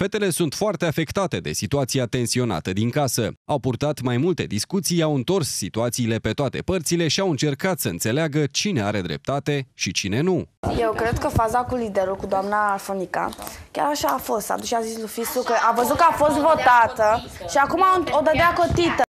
Fetele sunt foarte afectate de situația tensionată din casă. Au purtat mai multe discuții, au întors situațiile pe toate părțile și au încercat să înțeleagă cine are dreptate și cine nu. Eu cred că faza cu liderul, cu doamna Alfonica, chiar așa a fost. S-a dus și a zis lui Fisu că a văzut că a fost votată și acum o dădea cotită.